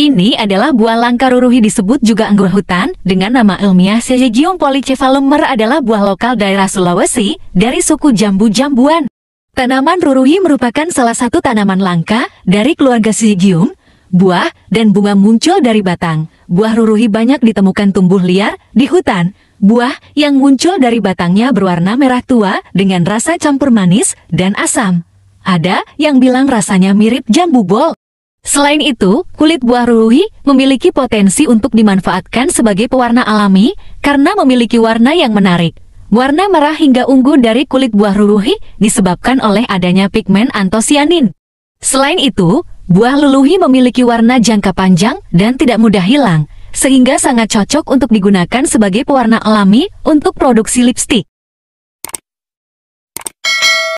Ini adalah buah langka ruruhi disebut juga anggur hutan, dengan nama ilmiah Sejegium polycephalomer adalah buah lokal daerah Sulawesi, dari suku jambu-jambuan. Tanaman ruruhi merupakan salah satu tanaman langka dari keluarga Sejegium, buah dan bunga muncul dari batang. Buah ruruhi banyak ditemukan tumbuh liar di hutan. Buah yang muncul dari batangnya berwarna merah tua dengan rasa campur manis dan asam. Ada yang bilang rasanya mirip jambu bol. Selain itu, kulit buah ruhi memiliki potensi untuk dimanfaatkan sebagai pewarna alami karena memiliki warna yang menarik. Warna merah hingga ungu dari kulit buah luluhi disebabkan oleh adanya pigmen antosianin. Selain itu, buah luluhi memiliki warna jangka panjang dan tidak mudah hilang, sehingga sangat cocok untuk digunakan sebagai pewarna alami untuk produksi lipstik.